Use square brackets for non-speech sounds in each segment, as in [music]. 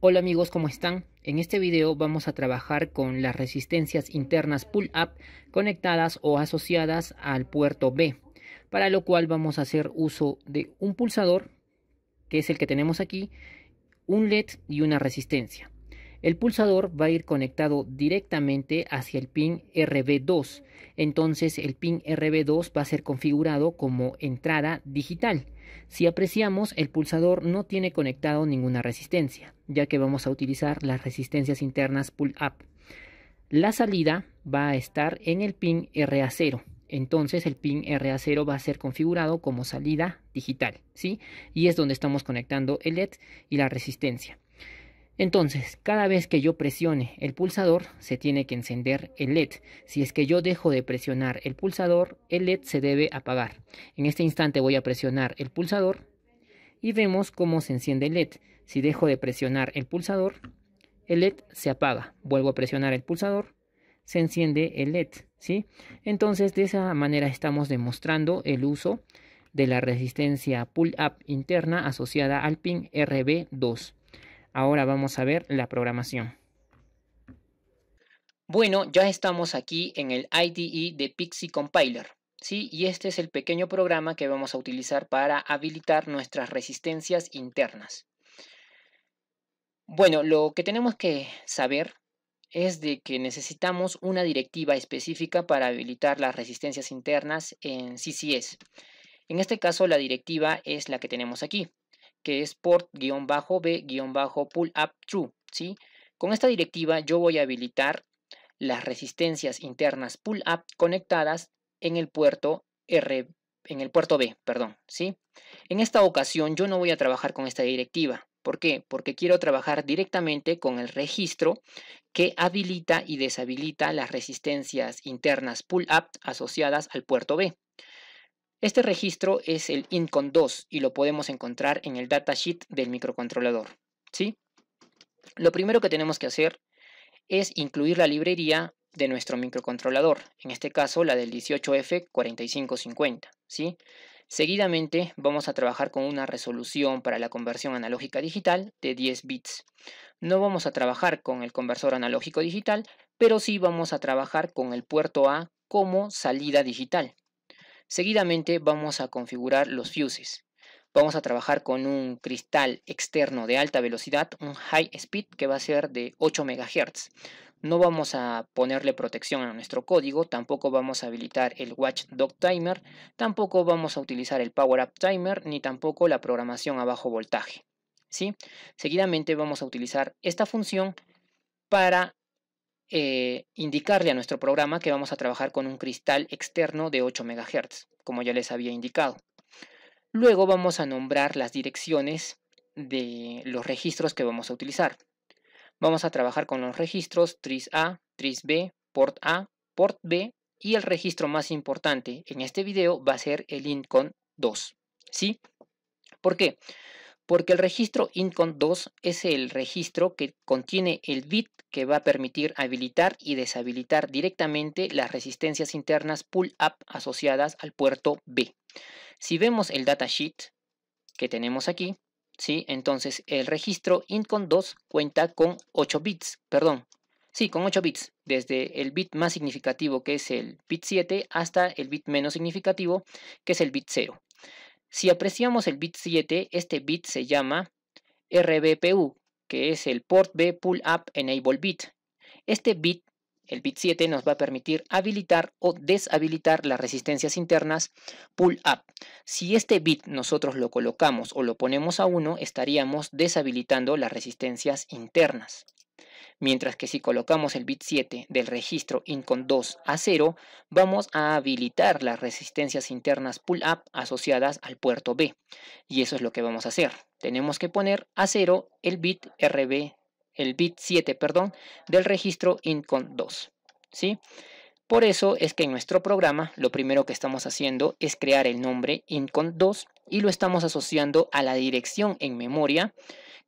Hola amigos, ¿cómo están? En este video vamos a trabajar con las resistencias internas pull-up conectadas o asociadas al puerto B, para lo cual vamos a hacer uso de un pulsador, que es el que tenemos aquí, un LED y una resistencia. El pulsador va a ir conectado directamente hacia el pin RB2. Entonces el pin RB2 va a ser configurado como entrada digital. Si apreciamos, el pulsador no tiene conectado ninguna resistencia, ya que vamos a utilizar las resistencias internas pull-up. La salida va a estar en el pin RA0. Entonces el pin RA0 va a ser configurado como salida digital, ¿sí? Y es donde estamos conectando el LED y la resistencia. Entonces, cada vez que yo presione el pulsador, se tiene que encender el LED. Si es que yo dejo de presionar el pulsador, el LED se debe apagar. En este instante voy a presionar el pulsador y vemos cómo se enciende el LED. Si dejo de presionar el pulsador, el LED se apaga. Vuelvo a presionar el pulsador, se enciende el LED. ¿sí? Entonces, de esa manera estamos demostrando el uso de la resistencia pull-up interna asociada al pin RB2. Ahora vamos a ver la programación. Bueno, ya estamos aquí en el IDE de Pixie Compiler. ¿sí? Y este es el pequeño programa que vamos a utilizar para habilitar nuestras resistencias internas. Bueno, lo que tenemos que saber es de que necesitamos una directiva específica para habilitar las resistencias internas en CCS. En este caso, la directiva es la que tenemos aquí, que es port-b-pull-up-true. ¿sí? Con esta directiva yo voy a habilitar las resistencias internas pull-up conectadas en el puerto R, en el puerto B, perdón, ¿sí? En esta ocasión yo no voy a trabajar con esta directiva. ¿Por qué? Porque quiero trabajar directamente con el registro que habilita y deshabilita las resistencias internas pull-up asociadas al puerto B. Este registro es el INCON2 y lo podemos encontrar en el datasheet del microcontrolador. ¿sí? Lo primero que tenemos que hacer es incluir la librería de nuestro microcontrolador, en este caso la del 18F4550. ¿sí? Seguidamente vamos a trabajar con una resolución para la conversión analógica digital de 10 bits. No vamos a trabajar con el conversor analógico digital, pero sí vamos a trabajar con el puerto A como salida digital. Seguidamente vamos a configurar los fuses. Vamos a trabajar con un cristal externo de alta velocidad, un high speed que va a ser de 8 MHz. No vamos a ponerle protección a nuestro código, tampoco vamos a habilitar el Watchdog Timer, tampoco vamos a utilizar el Power Up Timer, ni tampoco la programación a bajo voltaje. ¿sí? Seguidamente vamos a utilizar esta función para eh, indicarle a nuestro programa que vamos a trabajar con un cristal externo de 8 MHz, como ya les había indicado. Luego vamos a nombrar las direcciones de los registros que vamos a utilizar. Vamos a trabajar con los registros TRIS A, TRIS B, PORT A, PORT B y el registro más importante en este video va a ser el INCON 2. ¿Sí? ¿Por qué? porque el registro INCON2 es el registro que contiene el bit que va a permitir habilitar y deshabilitar directamente las resistencias internas pull-up asociadas al puerto B. Si vemos el datasheet que tenemos aquí, ¿sí? entonces el registro INCON2 cuenta con 8 bits, perdón, Sí, con 8 bits, desde el bit más significativo que es el bit 7 hasta el bit menos significativo que es el bit 0. Si apreciamos el bit 7, este bit se llama RBPU, que es el Port B Pull Up Enable Bit. Este bit, el bit 7, nos va a permitir habilitar o deshabilitar las resistencias internas Pull Up. Si este bit nosotros lo colocamos o lo ponemos a 1, estaríamos deshabilitando las resistencias internas. Mientras que si colocamos el bit 7 del registro INCON 2 a 0, vamos a habilitar las resistencias internas pull-up asociadas al puerto B. Y eso es lo que vamos a hacer. Tenemos que poner a 0 el bit RB, el bit 7, perdón, del registro INCON 2. ¿Sí? Por eso es que en nuestro programa lo primero que estamos haciendo es crear el nombre INCON 2 y lo estamos asociando a la dirección en memoria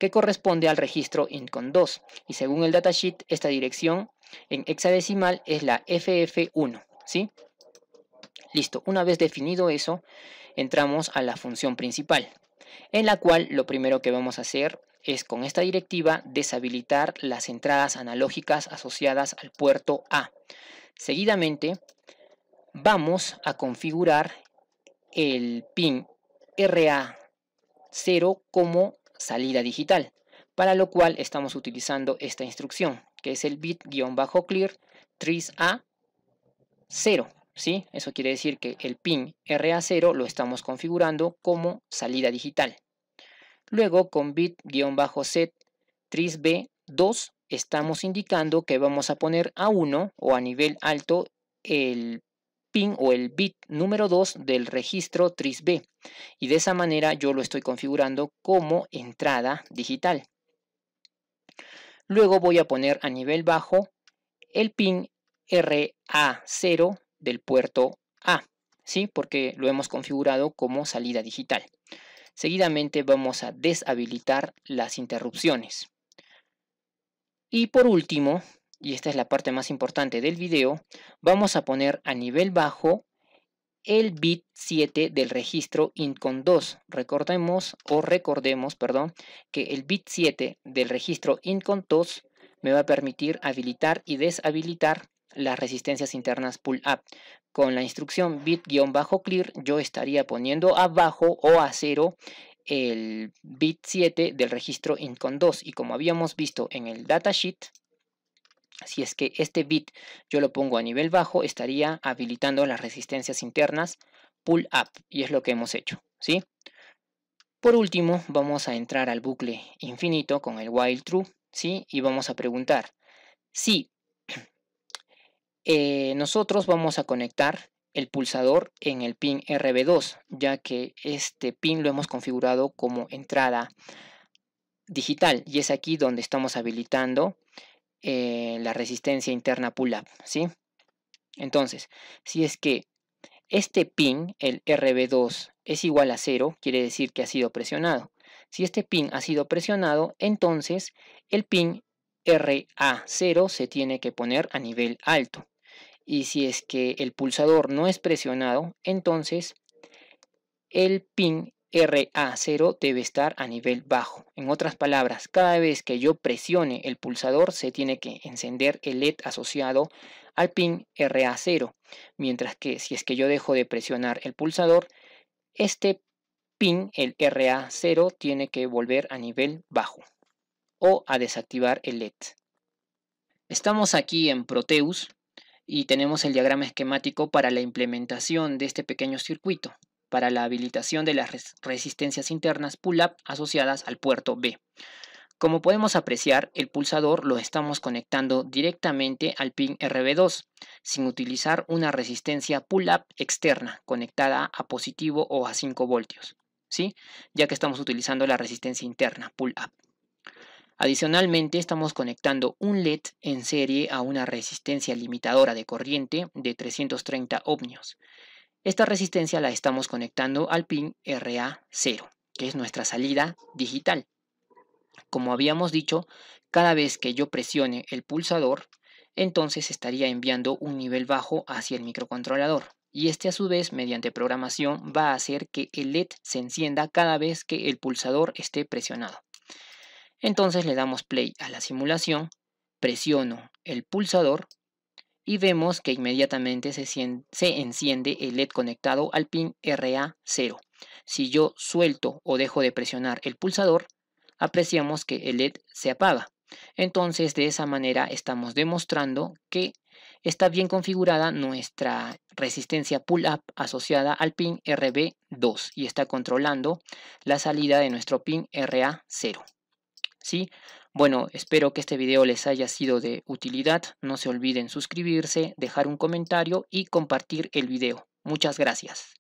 que corresponde al registro INCON2 y según el datasheet esta dirección en hexadecimal es la FF1, ¿sí? Listo, una vez definido eso, entramos a la función principal, en la cual lo primero que vamos a hacer es con esta directiva deshabilitar las entradas analógicas asociadas al puerto A. Seguidamente, vamos a configurar el pin RA0 como salida digital, para lo cual estamos utilizando esta instrucción, que es el bit-clear 3 a 0. ¿sí? Eso quiere decir que el pin RA0 lo estamos configurando como salida digital. Luego con bit-set 3 B2 estamos indicando que vamos a poner a 1 o a nivel alto el pin o el bit número 2 del registro 3B y de esa manera yo lo estoy configurando como entrada digital. Luego voy a poner a nivel bajo el pin RA0 del puerto A, ¿sí? porque lo hemos configurado como salida digital. Seguidamente vamos a deshabilitar las interrupciones. Y por último, y esta es la parte más importante del video, vamos a poner a nivel bajo el bit 7 del registro INCON2. Recordemos o recordemos, perdón, que el bit 7 del registro INCON2 me va a permitir habilitar y deshabilitar las resistencias internas pull up. Con la instrucción bit-clear yo estaría poniendo abajo o a cero el bit 7 del registro INCON2 y como habíamos visto en el datasheet si es que este bit yo lo pongo a nivel bajo, estaría habilitando las resistencias internas pull up y es lo que hemos hecho, ¿sí? Por último, vamos a entrar al bucle infinito con el while true, ¿sí? Y vamos a preguntar si [clears throat] eh, nosotros vamos a conectar el pulsador en el pin RB2, ya que este pin lo hemos configurado como entrada digital y es aquí donde estamos habilitando eh, la resistencia interna pull-up, ¿sí? Entonces, si es que este pin, el RB2, es igual a 0, quiere decir que ha sido presionado. Si este pin ha sido presionado, entonces el pin RA0 se tiene que poner a nivel alto. Y si es que el pulsador no es presionado, entonces el pin RA0 debe estar a nivel bajo. En otras palabras, cada vez que yo presione el pulsador se tiene que encender el LED asociado al pin RA0, mientras que si es que yo dejo de presionar el pulsador, este pin, el RA0, tiene que volver a nivel bajo o a desactivar el LED. Estamos aquí en Proteus y tenemos el diagrama esquemático para la implementación de este pequeño circuito para la habilitación de las resistencias internas pull-up asociadas al puerto B. Como podemos apreciar, el pulsador lo estamos conectando directamente al pin RB2, sin utilizar una resistencia pull-up externa conectada a positivo o a 5 voltios, ¿sí? ya que estamos utilizando la resistencia interna pull-up. Adicionalmente, estamos conectando un LED en serie a una resistencia limitadora de corriente de 330 ohmios esta resistencia la estamos conectando al pin RA0, que es nuestra salida digital. Como habíamos dicho, cada vez que yo presione el pulsador, entonces estaría enviando un nivel bajo hacia el microcontrolador. Y este a su vez, mediante programación, va a hacer que el LED se encienda cada vez que el pulsador esté presionado. Entonces le damos play a la simulación, presiono el pulsador y vemos que inmediatamente se, se enciende el LED conectado al pin RA0. Si yo suelto o dejo de presionar el pulsador, apreciamos que el LED se apaga. Entonces, de esa manera estamos demostrando que está bien configurada nuestra resistencia pull-up asociada al pin RB2 y está controlando la salida de nuestro pin RA0. ¿Sí? Bueno, espero que este video les haya sido de utilidad. No se olviden suscribirse, dejar un comentario y compartir el video. Muchas gracias.